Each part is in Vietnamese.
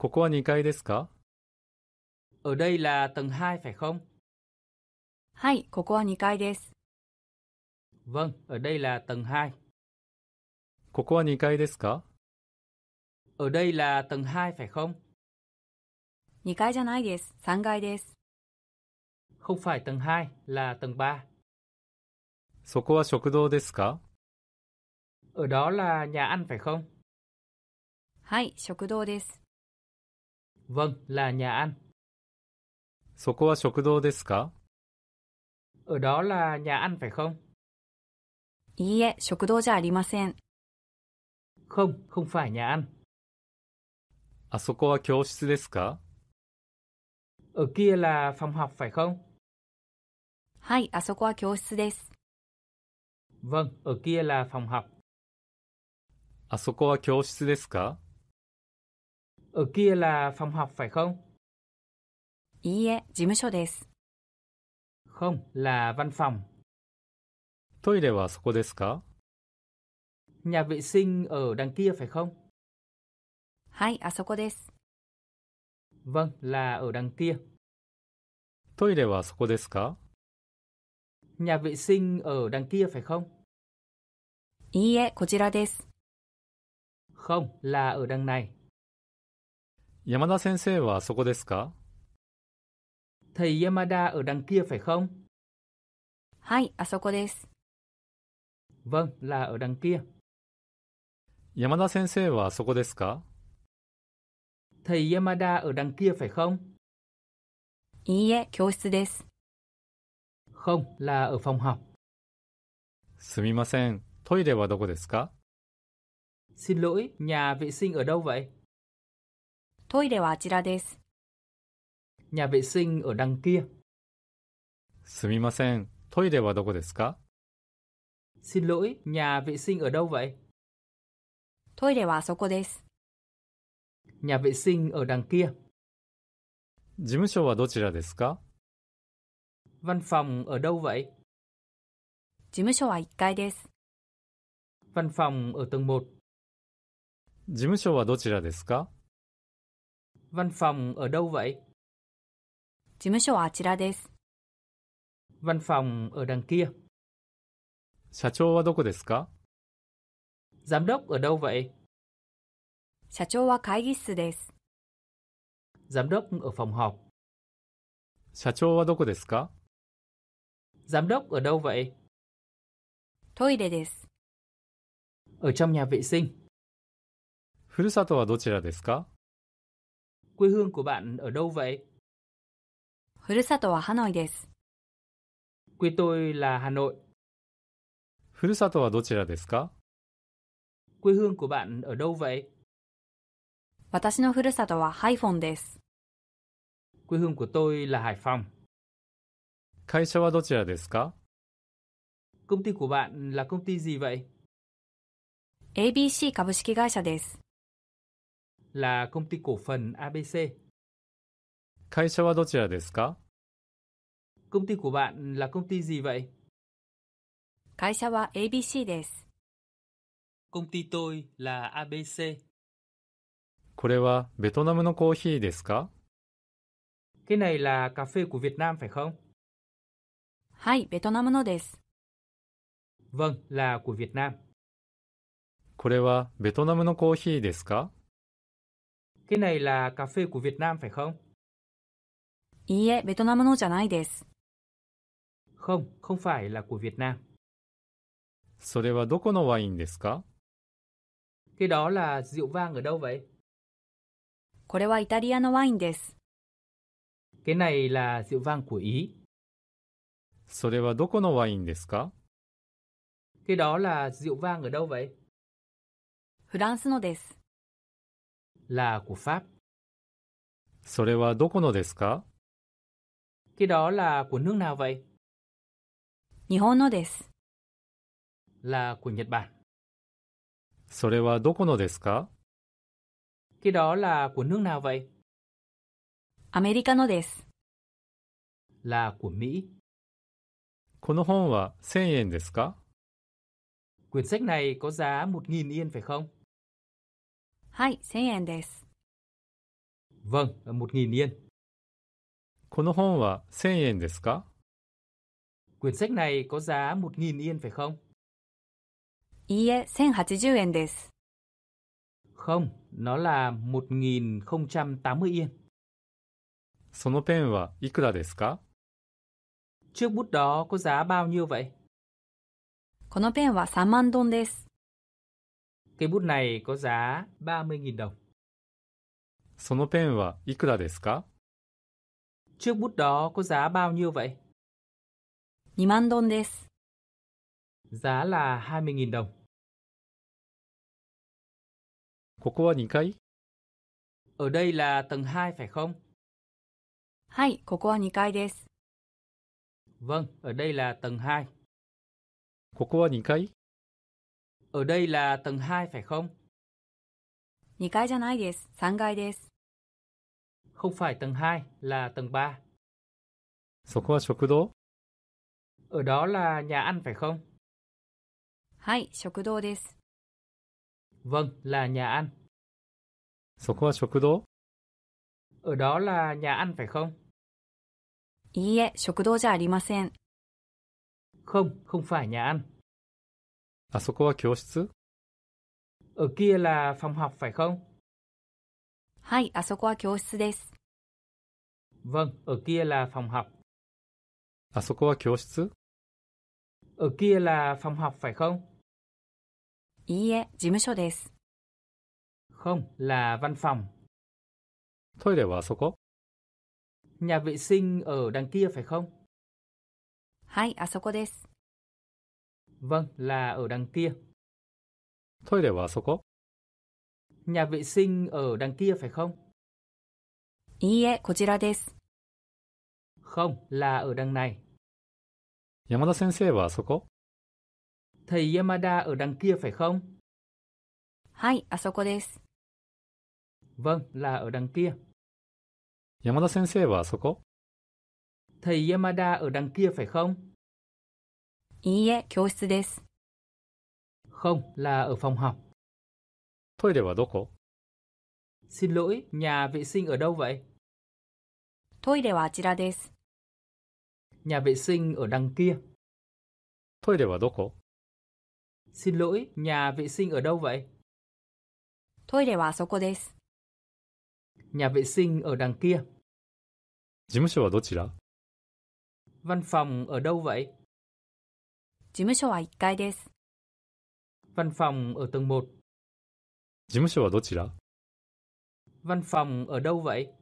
ここは2階ですか Ở đây là tầng 2 phải không? はい、ここは2階です。Vâng, ở đây là tầng 2. ここは2階ですか Ở đây là tầng 2 phải không? 2階じゃないです。3階です。Không phải tầng 2, là tầng 3. そこは食堂ですか Ở đó là nhà ăn phải không? はい、食堂です。Vâng, là nhà ăn. そこは食堂ですか Ở đó là nhà ăn phải không? いいえ、食堂じゃありません。Không, không phải nhà ăn. あそこは教室ですか Ở kia là phòng học phải không? はい、あそこは教室です。Vâng, ở kia là phòng học. あそこは教室ですか ở kia là phòng học phải không? Iie, Không, là văn phòng. Toire Nhà vệ sinh ở đằng kia phải không? Hai, Vâng, là ở đằng kia. Toire Nhà vệ sinh ở đằng kia phải không? Iie, Không, là ở đằng này. 山田先生はそこですか Thầy Yamada ở đằng kia phải không? Hai, Vâng, là ở đằng kia. 山田先生はそこですか Thầy Yamada ở đằng kia phải không? いいえ、教室です。Không, là ở phòng học. すみません、トイレはどこですか Xin lỗi, nhà vệ sinh ở đâu vậy? トイレはあちらです。nhà vệ sinh ở đằng kia. すみません、トイレはどこですか Xin lỗi, nhà vệ sinh ở đâu vậy? トイレはあそこです。nhà vệ sinh ở đằng kia. 事務所はどちらですか Văn phòng ở đâu vậy? 事務所は1階です。Văn phòng ở tầng 1. 事務所はどちらですか Văn phòng ở đâu vậy? Văn phòng ở đằng kia. 社長はどこですか Giám đốc ở đâu vậy? 社長は会議室です。Giám đốc ở phòng họp. 社長はどこですか Giám đốc ở đâu vậy? トイレです。Ở trong nhà vệ sinh. ふるさとはどちらですか Quê hương của bạn ở đâu vậy? ふるさとはハノイです。Quê tôi là Hà Nội. ふるさとはどちらですか Quê hương của bạn ở đâu vậy? 私のふるさとはハイフォンです。Quê hương của tôi là Hải Phòng. 会社はどちらですか Công ty của bạn là công ty gì vậy? ABC 株式会社です。là công ty cổ phần ABC. 会社はどちらですか Công ty của bạn là công ty gì vậy? 会社は ABC です。Công ty tôi là ABC. これはベトナムのコーヒーですか Cái này là cà phê của Việt Nam phải không? はい、ベトナムのです。Vâng, là của Việt Nam. これはベトナムのコーヒーですか cái này là cà phê của Việt Nam phải không? không không phải là của Việt Nam. それはどこのワインですか Cái đó là rượu vang ở đâu vậy? これはイタリアのワインです。Cái này là rượu vang của Ý. それはどこのワインですか Cái đó là rượu vang ở đâu vậy? フランスのです。là của Pháp. それはどこのですか Cái đó là của nước nào vậy? 日本のです。là của Nhật Bản. それはどこのですか Cái đó là của nước nào vậy? アメリカのです。là của Mỹ. この本は1000円ですか Quyển sách này có giá 1.000 yên phải không? はい、1000円です。Vâng, 1000 yên. この本は1000円ですか Quyển sách này có giá 1000 yên phải không? いいえ、1080円です。Không, nó là 1080 yên. そのペンはいくらですか Chiếc bút đó có giá bao nhiêu vậy? このペンは3万ドンです。cái bút này có giá 30.000 đồng. そのペンはいくらですか Chiếc bút đó có giá bao nhiêu vậy? 2万ドンです。Giá là 20.000 đồng. ここは2 Ở đây là tầng 2 phải không? はい、ここは2階です。Vâng, ở đây là tầng 2. ここは2 ở đây là tầng 2 phải không? 2階じゃないです。3階です。Không phải tầng 2 là tầng 3. そこは食堂 Ở đó là nhà ăn phải không? Vâng là nhà ăn. そこは食堂 Ở đó là nhà ăn phải không? Không không phải nhà ăn. あそこは教室 Ở kia là phòng học phải không? はい、あそこは教室です。Vâng, ở kia là phòng học. あそこは教室 Ở kia là phòng học phải không? いいえ、事務所です。Không, là văn phòng. トイレはあそこ Nhà vệ sinh ở đằng kia phải không? はい、あそこです。Vâng, là ở đằng kia. Thôi để vào soko. Nhà vệ sinh ở đằng kia phải không? Iie, kochira desu. Không, là ở đằng này. Yamada sensei wa soko? Thầy Yamada ở đằng kia phải không? Hai, asoko desu. Vâng, là ở đằng kia. Yamada sensei wa soko? Thầy Yamada ở đằng kia phải không? いいえ、教室です。Không, là ở phòng học. Thôi để vào wa doko? Xin lỗi, nhà vệ sinh ở đâu vậy? Thôi Toire wa achira desu. Nhà vệ sinh ở đằng kia. Thôi để vào wa doko? Xin lỗi, nhà vệ sinh ở đâu vậy? Thôi để vào à asoko desu. Nhà vệ sinh ở đằng kia. 事務所はどちら? À Văn phòng ở đâu vậy? 務所は1階です。Văn phòng ở tầng 1. 事務所はどちら Văn phòng ở đâu vậy?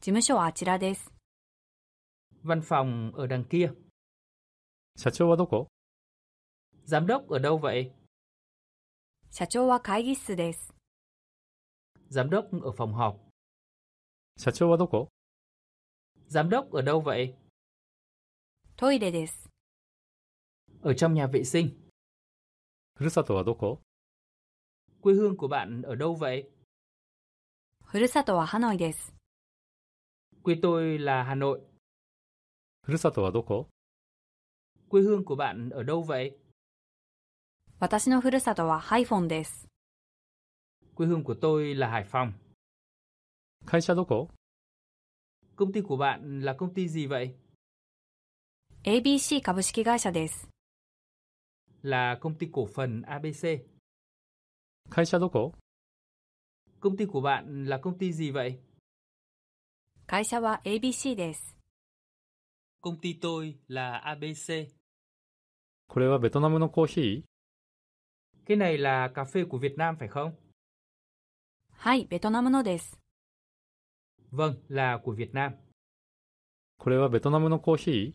事務所はあちらです。Văn phòng ở đằng kia. 社長はどこ Giám đốc ở đâu vậy? 社長は会議室です。Giám đốc ở phòng họp. 社長はどこ Giám đốc ở đâu vậy? トイレです。ở trong nhà vệ sinh. Furusato wa doko? Quê hương của bạn ở đâu vậy? Furusato wa Hanoi desu. Quê tôi là Hà Nội. Furusato wa doko? Quê hương của bạn ở đâu vậy? Watashi no furusato wa Haiphon desu. Quê hương của tôi là Hải Phòng. Kaisha doko? Công ty của bạn là công ty gì vậy? ABC 株式会社です。là công ty cổ phần ABC. Kaisha doko? Công ty của bạn là công ty gì vậy? Kaisha ABC desu. Công ty tôi là ABC. これはベトナムのコーヒー Cái này là cà phê của Việt Nam phải không? Vâng, là của Việt Nam. これはベトナムのコーヒー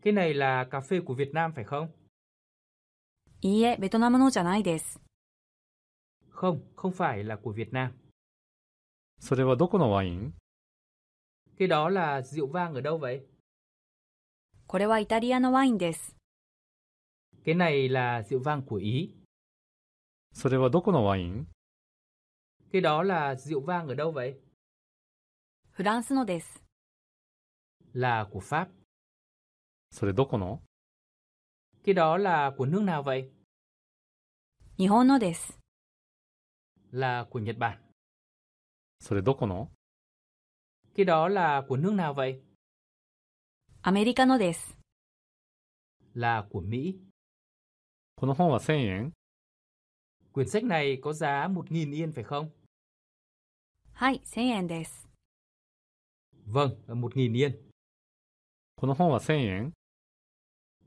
Cái này là cà phê của Việt Nam phải không? いいえ、ベトナムのじゃないです。Không, không phải là của Việt Nam. それはどこのワイン Cái đó là rượu vang ở đâu vậy? これはイタリアのワインです。Cái này là rượu vang của Ý. それはどこのワイン Cái đó là rượu vang ở đâu vậy? フランスのです。là của Pháp. それどこの Cái đó là của nước nào vậy? 日本のです。Là của Nhật Bản. それどこの Cái đó là của nước nào vậy? アメリカのです。Là của Mỹ. この本は1000円 Quyển sách này có giá 1.000 yên phải không? はい、1000円です。Vâng, 1.000 yên. この本は1000円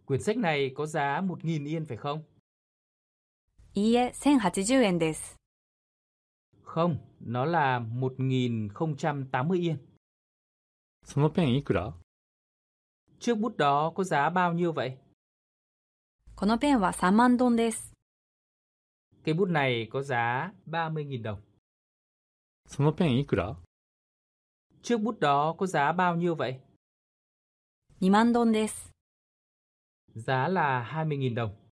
Quyển sách này có giá 1.000 yên phải không? いいえ、1080円です。Không, nó là 1080 yên. そのペンいくら Trước bút đó có giá bao nhiêu vậy? このペンは3万ドンです。Cây bút này có giá 30.000 đồng. そのペンいくら Trước bút đó có giá bao nhiêu vậy? 2万ドンです。Giá là 20.000 đồng.